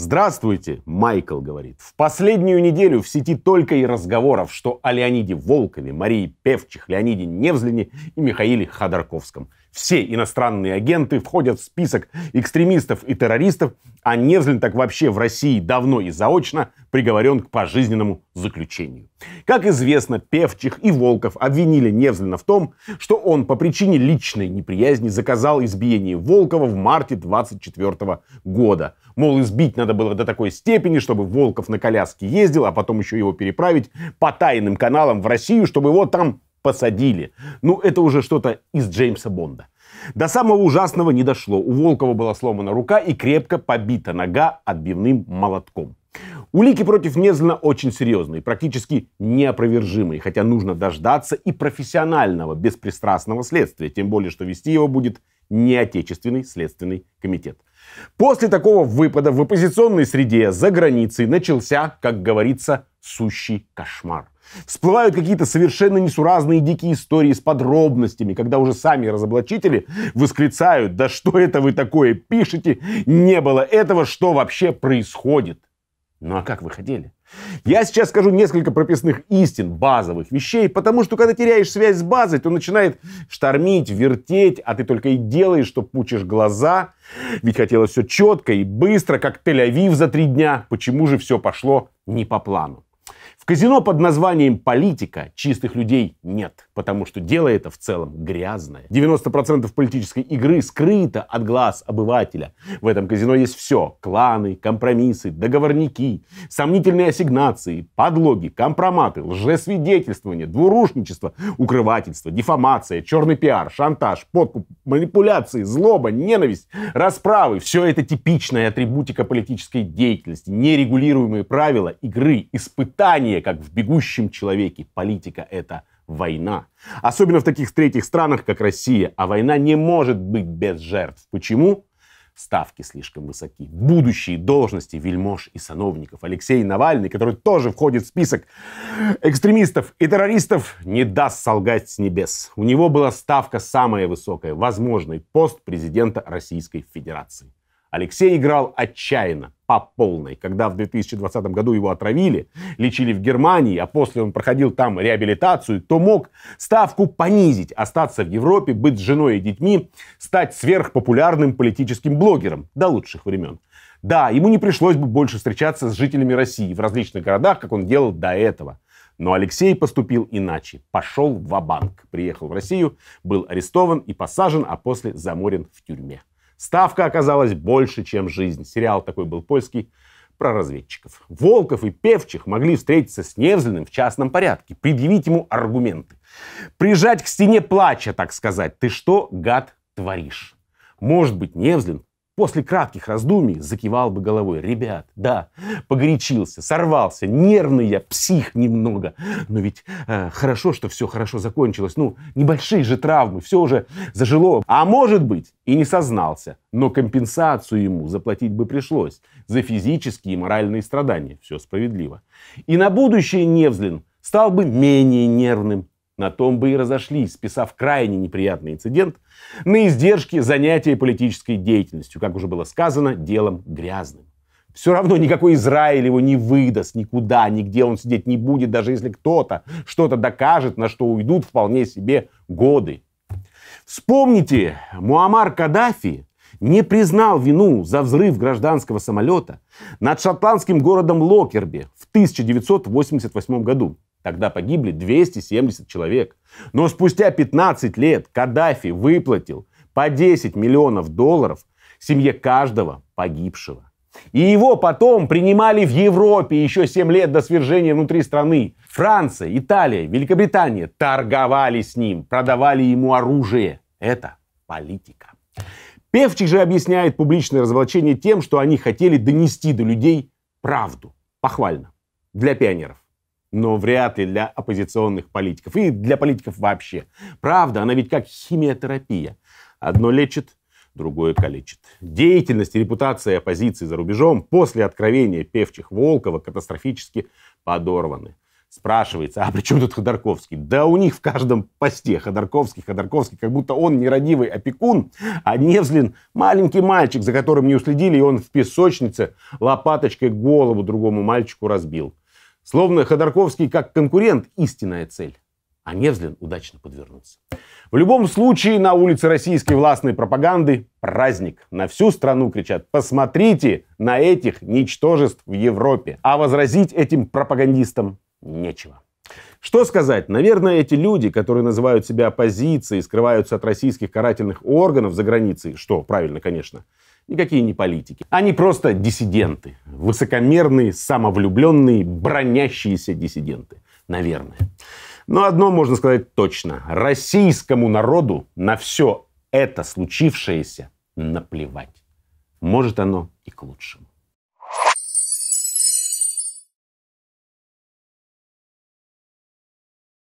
Здравствуйте, Майкл говорит. В последнюю неделю в сети только и разговоров, что о Леониде Волкове, Марии Певчих, Леониде Невзлине и Михаиле Ходорковском. Все иностранные агенты входят в список экстремистов и террористов, а Невзлин так вообще в России давно и заочно приговорен к пожизненному заключению. Как известно, Певчих и Волков обвинили Невзлина в том, что он по причине личной неприязни заказал избиение Волкова в марте 24 года. Мол, избить надо было до такой степени, чтобы Волков на коляске ездил, а потом еще его переправить по тайным каналам в Россию, чтобы его там посадили. Ну, это уже что-то из Джеймса Бонда. До самого ужасного не дошло. У Волкова была сломана рука и крепко побита нога отбивным молотком. Улики против Мезлина очень серьезные, практически неопровержимые, хотя нужно дождаться и профессионального, беспристрастного следствия, тем более, что вести его будет не отечественный следственный комитет. После такого выпада в оппозиционной среде за границей начался, как говорится, сущий кошмар. Всплывают какие-то совершенно несуразные дикие истории с подробностями, когда уже сами разоблачители восклицают, да что это вы такое пишете, не было этого, что вообще происходит. Ну а как вы хотели? Я сейчас скажу несколько прописных истин, базовых вещей, потому что когда теряешь связь с базой, то начинает штормить, вертеть, а ты только и делаешь, что пучишь глаза. Ведь хотелось все четко и быстро, как Тель-Авив за три дня. Почему же все пошло не по плану? В казино под названием «Политика» чистых людей нет, потому что дело это в целом грязное. 90% политической игры скрыто от глаз обывателя. В этом казино есть все. Кланы, компромиссы, договорники, сомнительные ассигнации, подлоги, компроматы, лжесвидетельствование, двурушничество, укрывательство, дефамация, черный пиар, шантаж, подкуп, манипуляции, злоба, ненависть, расправы. Все это типичная атрибутика политической деятельности, нерегулируемые правила игры, испытания стране, как в бегущем человеке. Политика — это война. Особенно в таких третьих странах, как Россия. А война не может быть без жертв. Почему? ставки слишком высоки. Будущие должности вельмож и сановников. Алексей Навальный, который тоже входит в список экстремистов и террористов, не даст солгать с небес. У него была ставка самая высокая, возможный пост президента Российской Федерации. Алексей играл отчаянно, по полной. Когда в 2020 году его отравили, лечили в Германии, а после он проходил там реабилитацию, то мог ставку понизить, остаться в Европе, быть с женой и детьми, стать сверхпопулярным политическим блогером до лучших времен. Да, ему не пришлось бы больше встречаться с жителями России в различных городах, как он делал до этого. Но Алексей поступил иначе. Пошел в банк Приехал в Россию, был арестован и посажен, а после заморен в тюрьме. Ставка оказалась больше, чем жизнь. Сериал такой был польский про разведчиков. Волков и Певчих могли встретиться с Невзлиным в частном порядке, предъявить ему аргументы. Прижать к стене плача, так сказать. Ты что, гад, творишь? Может быть, Невзлин После кратких раздумий закивал бы головой. Ребят, да, погорячился, сорвался, нервный я, псих немного. Но ведь э, хорошо, что все хорошо закончилось. Ну, небольшие же травмы, все уже зажило. А может быть, и не сознался. Но компенсацию ему заплатить бы пришлось за физические и моральные страдания. Все справедливо. И на будущее Невзлин стал бы менее нервным, на том бы и разошлись, списав крайне неприятный инцидент на издержки занятия политической деятельностью, как уже было сказано, делом грязным. Все равно никакой Израиль его не выдаст никуда, нигде он сидеть не будет, даже если кто-то что-то докажет, на что уйдут вполне себе годы. Вспомните, Муаммар Каддафи не признал вину за взрыв гражданского самолета над шотландским городом Локерби в 1988 году. Тогда погибли 270 человек. Но спустя 15 лет Каддафи выплатил по 10 миллионов долларов семье каждого погибшего. И его потом принимали в Европе еще 7 лет до свержения внутри страны. Франция, Италия, Великобритания торговали с ним, продавали ему оружие. Это политика. Певчих же объясняет публичное разволочение тем, что они хотели донести до людей правду. Похвально. Для пионеров но вряд ли для оппозиционных политиков и для политиков вообще. Правда, она ведь как химиотерапия. Одно лечит, другое калечит. Деятельность и репутация оппозиции за рубежом после откровения певчих Волкова катастрофически подорваны. Спрашивается, а при чем тут Ходорковский? Да у них в каждом посте Ходорковский, Ходорковский, как будто он нерадивый опекун, а Невзлин маленький мальчик, за которым не уследили, и он в песочнице лопаточкой голову другому мальчику разбил. Словно Ходорковский как конкурент – истинная цель. А Невзлин удачно подвернулся. В любом случае, на улице российской властной пропаганды праздник. На всю страну кричат «Посмотрите на этих ничтожеств в Европе!» А возразить этим пропагандистам нечего. Что сказать? Наверное, эти люди, которые называют себя оппозицией, скрываются от российских карательных органов за границей, что правильно, конечно, никакие не политики. Они просто диссиденты, высокомерные, самовлюбленные, бронящиеся диссиденты. Наверное. Но одно можно сказать точно. Российскому народу на все это случившееся наплевать. Может оно и к лучшему.